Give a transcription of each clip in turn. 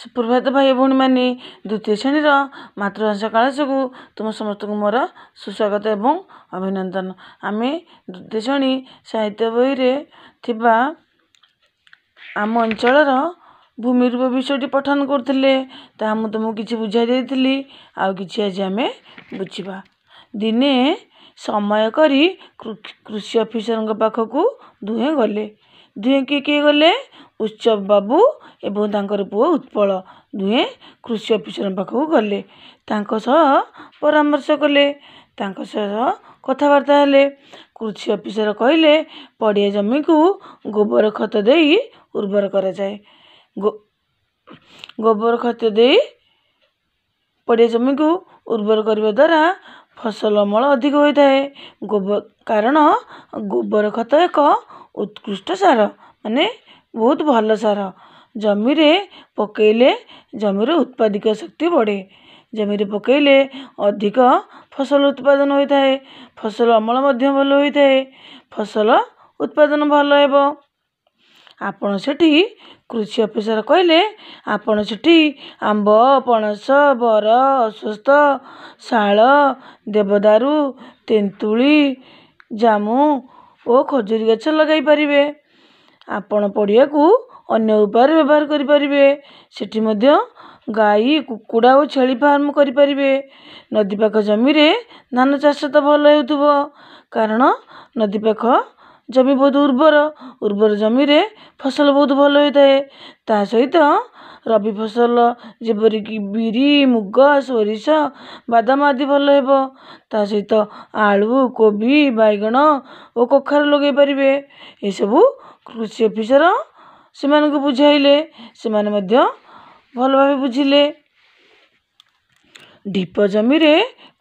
ସୁପ୍ରଭାତ ଭାଇ ଭଉଣୀମାନେ ଦ୍ୱିତୀୟ ଶ୍ରେଣୀର ମାତୃଭାଷା କାଳସକୁ ତୁମ ସମସ୍ତଙ୍କୁ ମୋର ସୁସ୍ୱାଗତ ଏବଂ ଅଭିନନ୍ଦନ ଆମେ ଦ୍ୱିତୀୟ ଶ୍ରେଣୀ ସାହିତ୍ୟ ବହିରେ ଥିବା ଆମ ଅଞ୍ଚଳର ଭୂମି ରୂପ ବିଷୟଟି ପଠନ କରୁଥିଲେ ତାହା ମୁଁ ତୁମକୁ କିଛି ବୁଝାଇ ଦେଇଥିଲି ଆଉ କିଛି ଆଜି ଆମେ ବୁଝିବା ଦିନେ ସମୟ କରି କୃଷି ଅଫିସରଙ୍କ ପାଖକୁ ଦୁହେଁ ଗଲେ ଦୁହେଁ କିଏ କିଏ ଗଲେ ଉତ୍ସବ ବାବୁ ଏବଂ ତାଙ୍କର ପୁଅ ଉତ୍ପଳ ଦୁହେଁ କୃଷି ଅଫିସରଙ୍କ ପାଖକୁ ଗଲେ ତାଙ୍କ ସହ ପରାମର୍ଶ କଲେ ତାଙ୍କ ସହ କଥାବାର୍ତ୍ତା ହେଲେ କୃଷି ଅଫିସର କହିଲେ ପଡ଼ିଆ ଜମିକୁ ଗୋବର ଖତ ଦେଇ ଉର୍ବର କରାଯାଏ ଗୋବର ଖତ ଦେଇ ପଡ଼ିଆ ଜମିକୁ ଉର୍ବର କରିବା ଦ୍ୱାରା ଫସଲ ଅମଳ ଅଧିକ ହୋଇଥାଏ ଗୋବର କାରଣ ଗୋବର ଖତ ଏକ ଉତ୍କୃଷ୍ଟ ସାର ମାନେ ବହୁତ ଭଲ ସାର ଜମିରେ ପକେଇଲେ ଜମିର ଉତ୍ପାଦିକ ଶକ୍ତି ବଢ଼େ ଜମିରେ ପକେଇଲେ ଅଧିକ ଫସଲ ଉତ୍ପାଦନ ହୋଇଥାଏ ଫସଲ ଅମଳ ମଧ୍ୟ ଭଲ ହୋଇଥାଏ ଫସଲ ଉତ୍ପାଦନ ଭଲ ହେବ ଆପଣ ସେଠି କୃଷି ଅଫିସର କହିଲେ ଆପଣ ସେଠି ଆମ୍ବ ପଣସ ବର ଅସୁସ୍ଥ ଶାଳ ଦେବଦାରୁ ତେନ୍ତୁଳି ଜାମୁ ଓ ଖଜୁରୀ ଗଛ ଲଗାଇ ପାରିବେ ଆପଣ ପଡ଼ିଆକୁ ଅନ୍ୟ ଉପାୟରେ ବ୍ୟବହାର କରିପାରିବେ ସେଠି ମଧ୍ୟ ଗାଈ କୁକୁଡ଼ା ଓ ଛେଳି ଫାର୍ମ କରିପାରିବେ ନଦୀ ପାଖ ଜମିରେ ଧାନ ଚାଷ ତ ଭଲ ହେଉଥିବ କାରଣ ନଦୀ ପାଖ ଜମି ବହୁତ ଉର୍ବର ଉର୍ବର ଜମିରେ ଫସଲ ବହୁତ ଭଲ ହୋଇଥାଏ ତା ସହିତ ରବି ଫସଲ ଯେପରିକି ବିରି ମୁଗ ସୋରିଷ ବାଦାମ ଆଦି ଭଲ ହେବ ତା ସହିତ ଆଳୁ କୋବି ବାଇଗଣ ଓ କଖାରୁ ଲଗାଇ ପାରିବେ ଏସବୁ କୃଷି ଅଫିସର ସେମାନଙ୍କୁ ବୁଝାଇଲେ ସେମାନେ ମଧ୍ୟ ଭଲ ଭାବେ ବୁଝିଲେ ଢିପ ଜମିରେ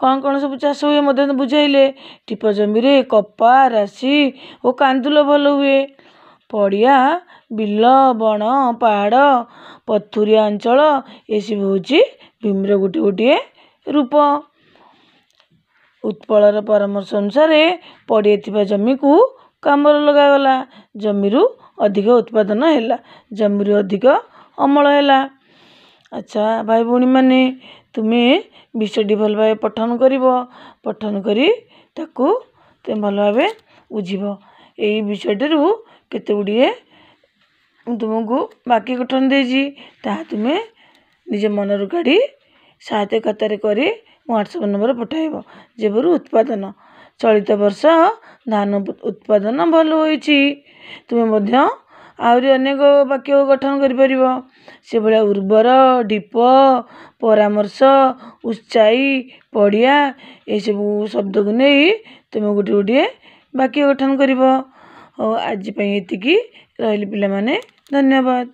କ'ଣ କ'ଣ ସବୁ ଚାଷ ହୁଏ ମଧ୍ୟ ବୁଝାଇଲେ ଢିପ ଜମିରେ କପା ରାଶି ଓ କାନ୍ଦୁଲ ଭଲ ହୁଏ ପଡ଼ିଆ ବିଲ ବଣ ପାହାଡ଼ ପଥୁରିଆ ଅଞ୍ଚଳ ଏସବୁ ହେଉଛି ଭୀମର ଗୋଟିଏ ଗୋଟିଏ ରୂପ ଉତ୍ପଳର ପରାମର୍ଶ ଅନୁସାରେ ପଡ଼ିଆ ଥିବା ଜମିକୁ କାମରେ ଲଗାଗଲା ଜମିରୁ ଅଧିକ ଉତ୍ପାଦନ ହେଲା ଜମିରୁ ଅଧିକ ଅମଳ ହେଲା ଆଚ୍ଛା ଭାଇ ଭଉଣୀମାନେ ତୁମେ ବିଷଟି ଭଲ ଭାବେ ପଠନ କରିବ ପଠନ କରି ତାକୁ ତୁମେ ଭଲ ଭାବେ ବୁଝିବ ଏଇ ବିଷୟଟିରୁ କେତେ ଗୁଡ଼ିଏ ତୁମକୁ ବାକି ଗଠନ ଦେଇଛି ତାହା ତୁମେ ନିଜ ମନରୁ କାଢ଼ି ସାହାଯ୍ୟ ଖାତାରେ କରି ମୋ ହ୍ୱାଟ୍ସଆପ୍ ନମ୍ବର ପଠାଇବ ଯେପରି ଉତ୍ପାଦନ ଚଳିତ ବର୍ଷ ଧାନ ଉତ୍ପାଦନ ଭଲ ହୋଇଛି ତୁମେ ମଧ୍ୟ ଆହୁରି ଅନେକ ବାକ୍ୟ ଗଠନ କରିପାରିବ ସେଭଳିଆ ଉର୍ବର ଢିପ ପରାମର୍ଶ ଉତ୍ସାହୀ ପଡ଼ିଆ ଏସବୁ ଶବ୍ଦକୁ ନେଇ ତୁମେ ଗୋଟିଏ ଗୋଟିଏ वाक्य गठन कि हो आजपाई र पहिाने धन्यवाद